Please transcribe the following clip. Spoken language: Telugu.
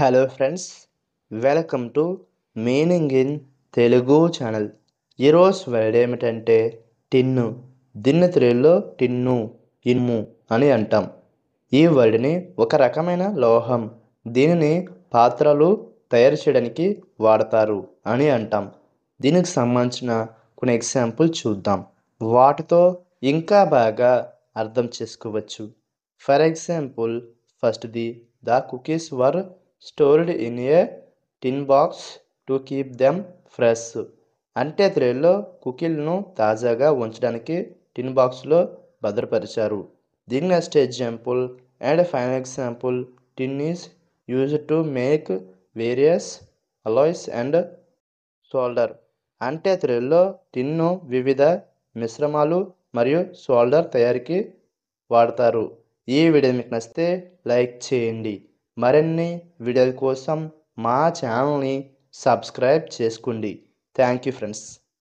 hello friends welcome to meaning in Telugu channel ఈరోజు వర్డ్ ఏమిటంటే టిన్ను దిన్న తెలుగులో టిన్ను ఇన్ము అని అంటాం ఈ వర్డ్ని ఒక రకమైన లోహం దీనిని పాత్రలు తయారు చేయడానికి వాడతారు అని అంటాం దీనికి సంబంధించిన కొన్ని ఎగ్జాంపుల్ చూద్దాం వాటితో ఇంకా బాగా అర్థం చేసుకోవచ్చు ఫర్ ఎగ్జాంపుల్ ఫస్ట్ది the cookies were stored in a tin box to keep them fresh అంటే త్రేల్లో కుకీలను తాజాగా ఉంచడానికి టిన్ బాక్స్లో భద్రపరిచారు దీని next example and final example tin is use to make various alloys and solder అంటే త్రెల్లో టిన్ను వివిధ మిశ్రమాలు మరియు సోల్డర్ తయారీకి వాడతారు ఈ వీడియో మీకు నచ్చితే లైక్ చేయండి మరిన్ని వీడియోల కోసం మా ఛానల్ని సబ్స్క్రైబ్ చేసుకోండి థ్యాంక్ యూ ఫ్రెండ్స్